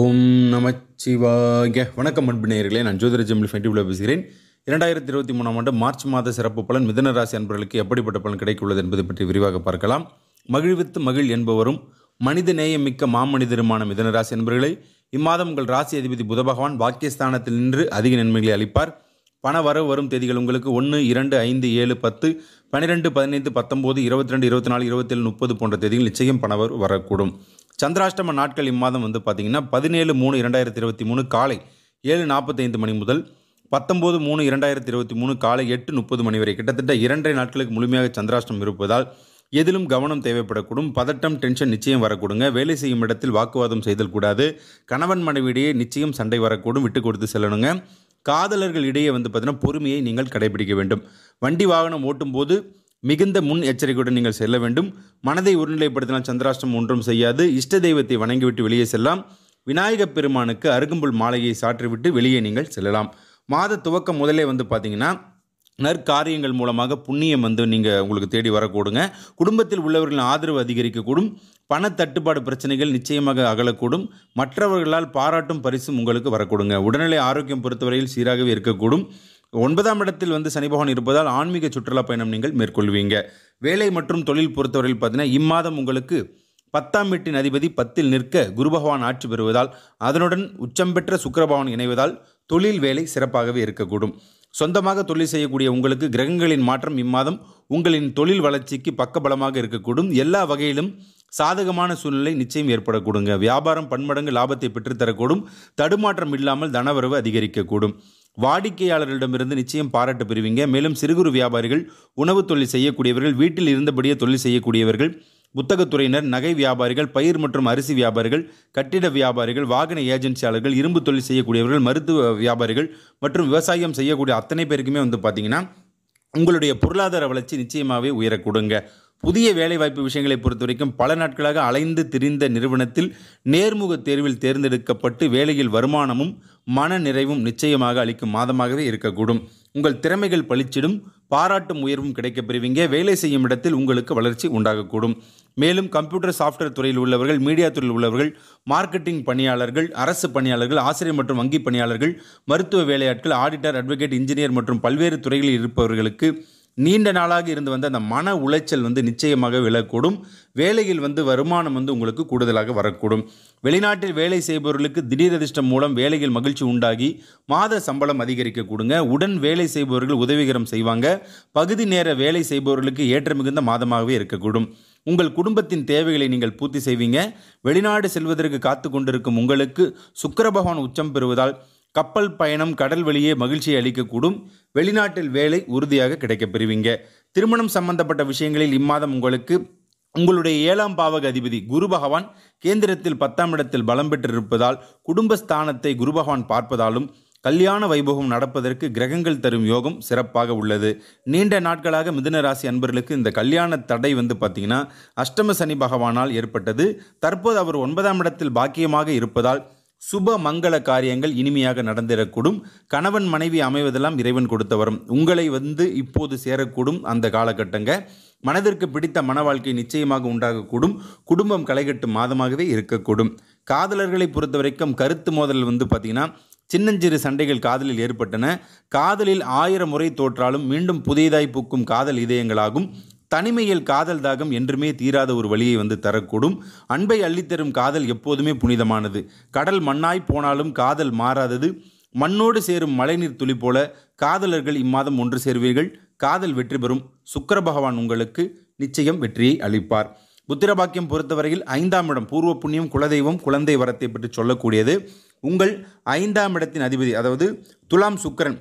ஓம் நமச்சிவாய வணக்கம் அன்பு நேயர்களே நான் ஜோதிர ஜெம்லி ஃபென்டிவில் பேசுகிறேன் இரண்டாயிரத்தி இருபத்தி மூணாம் ஆண்டு மார்ச் மாத சிறப்பு பலன் மிதன ராசி அன்பர்களுக்கு எப்படிப்பட்ட பலன் கிடைக்குள்ளது என்பது பற்றி விரிவாக பார்க்கலாம் மகிழ்வித்து மகிழ் என்பவரும் மனித நேயமிக்க மாமனிதருமான மிதனராசி அன்பர்களை இம்மாதம் உங்கள் ராசி அதிபதி புத பகவான் பாக்கியஸ்தானத்தில் நின்று அதிக நன்மைகளை அளிப்பார் பண வரவு வரும் தேதிகள் உங்களுக்கு ஒன்று இரண்டு ஐந்து ஏழு பத்து பன்னிரெண்டு பதினைந்து பத்தொம்போது இருபத்தி ரெண்டு இருபத்தி நாலு இருபத்தேழு முப்பது போன்ற தேதிகள் நிச்சயம் பண வரக்கூடும் சந்திராஷ்டம நாட்கள் இம்மாதம் வந்து பார்த்திங்கன்னா பதினேழு மூணு இரண்டாயிரத்தி இருபத்தி மூணு காலை ஏழு நாற்பத்தைந்து மணி முதல் பத்தொம்போது மூணு இரண்டாயிரத்தி இருபத்தி மூணு காலை எட்டு முப்பது மணி வரை கிட்டத்தட்ட இரண்டரை நாட்களுக்கு முழுமையாக சந்திராஷ்டம் இருப்பதால் எதிலும் கவனம் தேவைப்படக்கூடும் பதட்டம் டென்ஷன் நிச்சயம் வரக்கூடுங்க வேலை செய்யும் இடத்தில் வாக்குவாதம் செய்தல் கூடாது கணவன் மனைவியிடையே நிச்சயம் சண்டை வரக்கூடும் விட்டு கொடுத்து செல்லணுங்க காதலர்கள் இடையே வந்து பார்த்தீங்கன்னா பொறுமையை நீங்கள் கடைபிடிக்க வேண்டும் வண்டி வாகனம் ஓட்டும் போது மிகுந்த முன் எச்சரிக்கையுடன் நீங்கள் செல்ல வேண்டும் மனதை ஒருநிலைப்படுத்தினால் சந்திராஷ்டம் ஒன்றும் செய்யாது இஷ்ட தெய்வத்தை வணங்கிவிட்டு வெளியே செல்லலாம் விநாயகப் பெருமானுக்கு அருகம்புல் மாலையை சாற்றிவிட்டு வெளியே நீங்கள் செல்லலாம் மாத துவக்கம் முதலே வந்து பார்த்தீங்கன்னா நற்காரியங்கள் மூலமாக புண்ணியம் வந்து நீங்கள் உங்களுக்கு தேடி வரக்கூடுங்க குடும்பத்தில் உள்ளவர்களின் ஆதரவு அதிகரிக்கக்கூடும் தட்டுப்பாடு பிரச்சனைகள் நிச்சயமாக அகலக்கூடும் மற்றவர்களால் பாராட்டும் பரிசும் உங்களுக்கு வரக்கூடுங்க உடல்நிலை ஆரோக்கியம் பொறுத்தவரையில் சீராகவே இருக்கக்கூடும் ஒன்பதாம் இடத்தில் வந்து சனி பகவான் இருப்பதால் ஆன்மீக சுற்றுலா பயணம் நீங்கள் மேற்கொள்வீங்க வேலை மற்றும் தொழில் பொறுத்தவரையில் பார்த்தீங்கன்னா இம்மாதம் உங்களுக்கு பத்தாம் வீட்டின் அதிபதி பத்தில் நிற்க குரு பகவான் ஆட்சி பெறுவதால் அதனுடன் உச்சம் பெற்ற சுக்கரபவன் இணைவதால் தொழில் வேலை சிறப்பாகவே இருக்கக்கூடும் சொந்தமாக தொழில் செய்யக்கூடிய உங்களுக்கு கிரகங்களின் மாற்றம் இம்மாதம் உங்களின் தொழில் வளர்ச்சிக்கு பக்கபலமாக இருக்கக்கூடும் எல்லா வகையிலும் சாதகமான சூழ்நிலை நிச்சயம் ஏற்படக்கூடுங்க வியாபாரம் பன்மடங்கு லாபத்தை பெற்றுத்தரக்கூடும் தடுமாற்றம் இல்லாமல் தனவரவு அதிகரிக்கக்கூடும் வாடிக்கையாளர்களிடமிருந்து நிச்சயம் பாராட்டு பெறுவீங்க மேலும் சிறு குறு வியாபாரிகள் உணவு தொழில் செய்யக்கூடியவர்கள் வீட்டில் இருந்தபடியே தொழில் செய்யக்கூடியவர்கள் புத்தகத்துறையினர் நகை வியாபாரிகள் பயிர் மற்றும் அரிசி வியாபாரிகள் கட்டிட வியாபாரிகள் வாகன ஏஜென்சியாளர்கள் இரும்பு தொழில் செய்யக்கூடியவர்கள் மருத்துவ வியாபாரிகள் மற்றும் விவசாயம் செய்யக்கூடிய அத்தனை பேருக்குமே வந்து பார்த்திங்கன்னா உங்களுடைய பொருளாதார வளர்ச்சி நிச்சயமாகவே உயரக்கூடுங்க புதிய வேலைவாய்ப்பு விஷயங்களை பொறுத்த வரைக்கும் பல நாட்களாக அலைந்து திரிந்த நிறுவனத்தில் நேர்முக தேர்வில் தேர்ந்தெடுக்கப்பட்டு வேலையில் வருமானமும் மன நிறைவும் நிச்சயமாக அளிக்கும் மாதமாகவே இருக்கக்கூடும் உங்கள் திறமைகள் பளிச்சிடும் பாராட்டும் உயர்வும் கிடைக்கப்பெறுவீங்க வேலை செய்யும் இடத்தில் உங்களுக்கு வளர்ச்சி உண்டாகக்கூடும் மேலும் கம்ப்யூட்டர் சாஃப்ட்வேர் துறையில் உள்ளவர்கள் மீடியா துறையில் உள்ளவர்கள் மார்க்கெட்டிங் பணியாளர்கள் அரசு பணியாளர்கள் ஆசிரியர் மற்றும் வங்கி பணியாளர்கள் மருத்துவ வேலையாட்கள் ஆடிட்டர் அட்வொகேட் இன்ஜினியர் மற்றும் பல்வேறு துறைகளில் இருப்பவர்களுக்கு நீண்ட நாளாக இருந்து வந்த அந்த மன உளைச்சல் வந்து நிச்சயமாக விலகக்கூடும் வேலையில் வந்து வருமானம் வந்து உங்களுக்கு கூடுதலாக வரக்கூடும் வெளிநாட்டில் வேலை செய்பவர்களுக்கு திடீர் அதிர்ஷ்டம் மூலம் வேலையில் மகிழ்ச்சி உண்டாகி மாத சம்பளம் அதிகரிக்க கூடுங்க உடன் வேலை செய்பவர்கள் உதவிகரம் செய்வாங்க பகுதி நேர வேலை செய்பவர்களுக்கு ஏற்ற மிகுந்த மாதமாகவே இருக்கக்கூடும் உங்கள் குடும்பத்தின் தேவைகளை நீங்கள் பூர்த்தி செய்வீங்க வெளிநாடு செல்வதற்கு காத்து கொண்டிருக்கும் உங்களுக்கு சுக்கர பகவான் உச்சம் பெறுவதால் கப்பல் பயணம் கடல் வெளியே மகிழ்ச்சியை அளிக்கக்கூடும் வெளிநாட்டில் வேலை உறுதியாக கிடைக்கப் பெறுவீங்க திருமணம் சம்பந்தப்பட்ட விஷயங்களில் இம்மாதம் உங்களுக்கு உங்களுடைய ஏழாம் பாவக அதிபதி குரு பகவான் கேந்திரத்தில் பத்தாம் இடத்தில் பலம் பெற்றிருப்பதால் குடும்பஸ்தானத்தை குரு பகவான் பார்ப்பதாலும் கல்யாண வைபவம் நடப்பதற்கு கிரகங்கள் தரும் யோகம் சிறப்பாக உள்ளது நீண்ட நாட்களாக மிதுன ராசி அன்பர்களுக்கு இந்த கல்யாண தடை வந்து பார்த்திங்கன்னா அஷ்டம சனி பகவானால் ஏற்பட்டது தற்போது அவர் ஒன்பதாம் இடத்தில் பாக்கியமாக இருப்பதால் சுப மங்கள காரியங்கள் இனிமையாக நடந்திடக்கூடும் கணவன் மனைவி அமைவதெல்லாம் இறைவன் கொடுத்த வரும் உங்களை வந்து இப்போது சேரக்கூடும் அந்த காலகட்டங்க மனதிற்கு பிடித்த மன வாழ்க்கை நிச்சயமாக உண்டாகக்கூடும் குடும்பம் களைகட்டும் மாதமாகவே இருக்கக்கூடும் காதலர்களை பொறுத்த வரைக்கும் கருத்து மோதல் வந்து பார்த்திங்கன்னா சின்னஞ்சிறு சண்டைகள் காதலில் ஏற்பட்டன காதலில் ஆயிரம் முறை தோற்றாலும் மீண்டும் புதியதாய் பூக்கும் காதல் இதயங்களாகும் தனிமையில் காதல் தாகம் என்றுமே தீராத ஒரு வழியை வந்து தரக்கூடும் அன்பை அள்ளித்தரும் காதல் எப்போதுமே புனிதமானது கடல் மண்ணாய் போனாலும் காதல் மாறாதது மண்ணோடு சேரும் மழைநீர் துளி போல காதலர்கள் இம்மாதம் ஒன்று சேர்வீர்கள் காதல் வெற்றி பெறும் சுக்கர பகவான் உங்களுக்கு நிச்சயம் வெற்றியை அளிப்பார் புத்திரபாக்கியம் பொறுத்தவரையில் ஐந்தாம் இடம் பூர்வ புண்ணியம் குலதெய்வம் குழந்தை வரத்தை பற்றி சொல்லக்கூடியது உங்கள் ஐந்தாம் இடத்தின் அதிபதி அதாவது துலாம் சுக்கரன்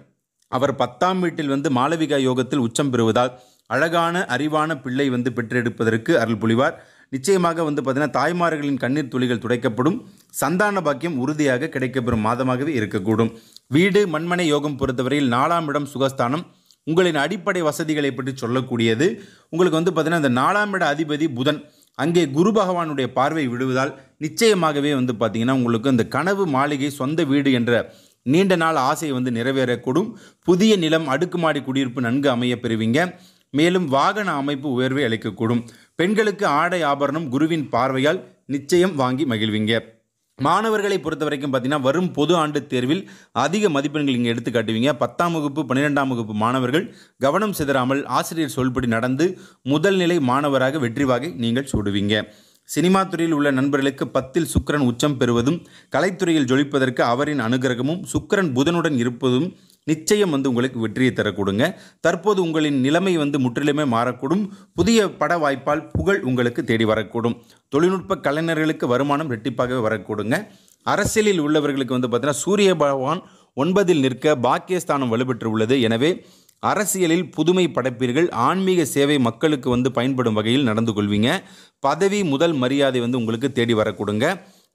அவர் பத்தாம் வீட்டில் வந்து மாளவிகா யோகத்தில் உச்சம் பெறுவதால் அழகான அறிவான பிள்ளை வந்து பெற்றெடுப்பதற்கு அருள் புலிவார் நிச்சயமாக வந்து பார்த்திங்கன்னா தாய்மார்களின் கண்ணீர் துளிகள் துடைக்கப்படும் சந்தான பாக்கியம் உறுதியாக கிடைக்கப்பெறும் மாதமாகவே இருக்கக்கூடும் வீடு மண்மனை யோகம் பொறுத்தவரையில் நாலாம் இடம் சுகஸ்தானம் உங்களின் அடிப்படை வசதிகளை பற்றி சொல்லக்கூடியது உங்களுக்கு வந்து பார்த்திங்கன்னா இந்த நாலாம் இட அதிபதி புதன் அங்கே குரு பகவானுடைய பார்வை விடுவதால் நிச்சயமாகவே வந்து பார்த்திங்கன்னா உங்களுக்கு அந்த கனவு மாளிகை சொந்த வீடு என்ற நீண்ட நாள் ஆசை வந்து நிறைவேறக்கூடும் புதிய நிலம் அடுக்குமாடி குடியிருப்பு நன்கு அமைய பெறுவீங்க மேலும் வாகன அமைப்பு உயர்வை அளிக்கக்கூடும் பெண்களுக்கு ஆடை ஆபரணம் குருவின் பார்வையால் நிச்சயம் வாங்கி மகிழ்வீங்க மாணவர்களை பொறுத்த வரைக்கும் பார்த்தீங்கன்னா வரும் பொது ஆண்டு தேர்வில் அதிக மதிப்பெண்கள் இங்கே எடுத்து காட்டுவீங்க பத்தாம் வகுப்பு பன்னிரெண்டாம் வகுப்பு மாணவர்கள் கவனம் சிதறாமல் ஆசிரியர் சொல்படி நடந்து முதல்நிலை மாணவராக வெற்றி வாகை நீங்கள் சூடுவீங்க சினிமா துறையில் உள்ள நண்பர்களுக்கு பத்தில் சுக்கரன் உச்சம் பெறுவதும் கலைத்துறையில் ஜொலிப்பதற்கு அவரின் அனுகிரகமும் சுக்கரன் புதனுடன் இருப்பதும் நிச்சயம் வந்து உங்களுக்கு வெற்றியை தரக்கூடுங்க தற்போது உங்களின் நிலைமை வந்து முற்றிலுமே மாறக்கூடும் புதிய பட வாய்ப்பால் புகழ் உங்களுக்கு தேடி வரக்கூடும் தொழில்நுட்ப கலைஞர்களுக்கு வருமானம் ரெட்டிப்பாகவே வரக்கூடுங்க அரசியலில் உள்ளவர்களுக்கு வந்து பார்த்தீங்கன்னா சூரிய பகவான் ஒன்பதில் நிற்க பாக்கியஸ்தானம் வலுப்பெற்று உள்ளது எனவே அரசியலில் புதுமை படைப்பீர்கள் ஆன்மீக சேவை மக்களுக்கு வந்து பயன்படும் வகையில் நடந்து கொள்வீங்க பதவி முதல் மரியாதை வந்து உங்களுக்கு தேடி வரக்கூடுங்க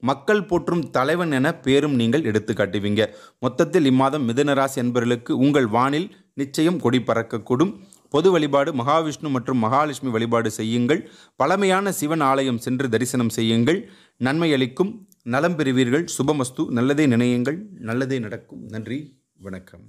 மக்கள் போற்றும் தலைவன் என பேரும் நீங்கள் எடுத்து காட்டுவீங்க மொத்தத்தில் இம்மாதம் மிதனராசி என்பவர்களுக்கு உங்கள் வானில் நிச்சயம் கொடி பறக்கக்கூடும் பொது வழிபாடு மகாவிஷ்ணு மற்றும் மகாலட்சுமி வழிபாடு செய்யுங்கள் பழமையான சிவன் ஆலயம் சென்று தரிசனம் செய்யுங்கள் நன்மை அளிக்கும் நலம் பெறுவீர்கள் சுபமஸ்து நல்லதே நினையுங்கள் நல்லதே நடக்கும் நன்றி வணக்கம்